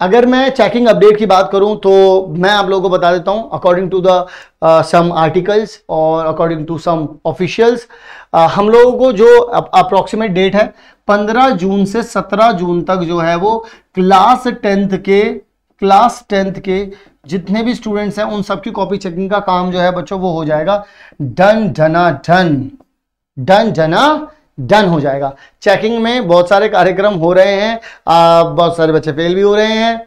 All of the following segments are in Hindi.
अगर मैं चेकिंग अपडेट की बात करूं तो मैं आप लोगों को बता देता हूं according to the some articles और अकॉर्डिंग टू सम ऑफिशियल्स हम लोगों को जो अप्रॉक्सीमेट डेट है 15 जून से 17 जून तक जो है वो क्लास टेंथ के क्लास टेंथ के जितने भी स्टूडेंट्स हैं उन सबकी कॉपी चेकिंग का काम जो है बच्चों वो हो जाएगा डन डना डन डन जना डन हो जाएगा चेकिंग में बहुत सारे कार्यक्रम हो रहे हैं बहुत सारे बच्चे फेल भी हो रहे हैं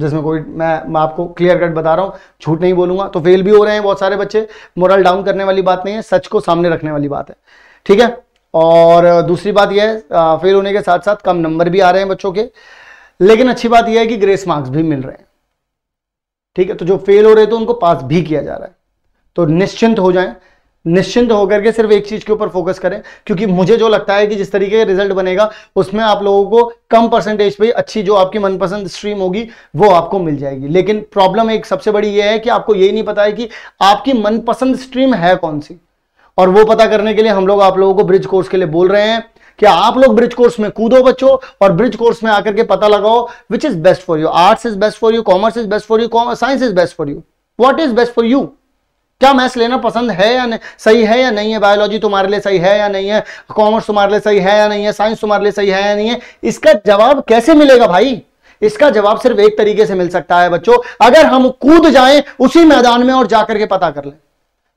जिसमें कोई मैं मैं आपको क्लियर कट बता रहा हूँ झूठ नहीं बोलूंगा तो फेल भी हो रहे हैं बहुत सारे बच्चे मोरल डाउन करने वाली बात नहीं है सच को सामने रखने वाली बात है ठीक है और दूसरी बात यह है फेल होने के साथ साथ कम नंबर भी आ रहे हैं बच्चों के लेकिन अच्छी बात यह है कि ग्रेस मार्क्स भी मिल रहे हैं ठीक है तो जो फेल हो रहे थे तो उनको पास भी किया जा रहा है तो निश्चिंत हो जाएं निश्चिंत होकर के सिर्फ एक चीज के ऊपर फोकस करें क्योंकि मुझे जो लगता है कि जिस तरीके का रिजल्ट बनेगा उसमें आप लोगों को कम परसेंटेज पे अच्छी जो आपकी मनपसंद स्ट्रीम होगी वो आपको मिल जाएगी लेकिन प्रॉब्लम एक सबसे बड़ी ये है कि आपको ये नहीं पता है कि आपकी मनपसंद स्ट्रीम है कौन सी और वो पता करने के लिए हम लोग आप लोगों को ब्रिज कोर्स के लिए बोल रहे हैं कि आप लोग ब्रिज कोर्स में कूदो बच्चों और ब्रिज कोर्स में आकर के पता लगाओ which is best for you arts is best for you commerce is best for you science is best for you what is best for you क्या मैथ्स लेना पसंद है या नहीं सही है या नहीं है बायोलॉजी तुम्हारे लिए सही है या नहीं है कॉमर्स तुम्हारे लिए सही है या नहीं है साइंस तुम्हारे लिए सही है या नहीं है इसका जवाब कैसे मिलेगा भाई इसका जवाब सिर्फ एक तरीके से मिल सकता है बच्चों अगर हम कूद जाएं उसी मैदान में और जाकर के पता कर लें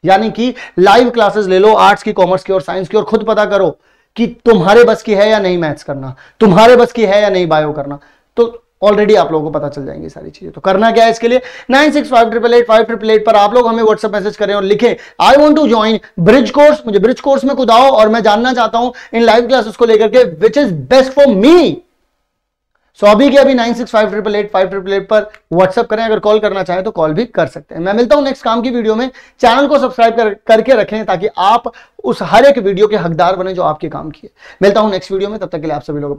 यानी कि लाइव क्लासेस ले लो आर्ट्स की कॉमर्स की और साइंस की और खुद पता करो कि तुम्हारे बस की है या नहीं मैथ्स करना तुम्हारे बस की है या नहीं बायो करना तो ऑलरेडी आप लोगों को पता चल जाएंगी सारी चीजें तो करना क्या है इसके लिए nine six five triple eight five triple eight पर आप लोग हमें व्हाट्सएप मैसेज करें और लिखें I want to join bridge course मुझे ब्रिज कोर्स में कुदाओ और मैं जानना चाहता हूं इन लाइव क्लासेस को लेकर के which is best for me so अभी के अभी nine six five triple eight five triple eight पर व्हाट्सअप करें अगर कॉल करना चाहें तो कॉल भी कर सकते हैं मैं मिलता हूं नेक्स्ट काम की वीडियो में चैनल को सब्सक्राइब कर, करके रखें ताकि आप उस हर एक वीडियो के हकदार बने जो आपके काम की है मिलता हूं नेक्स्ट वीडियो में तब तक के लिए आप सभी लोग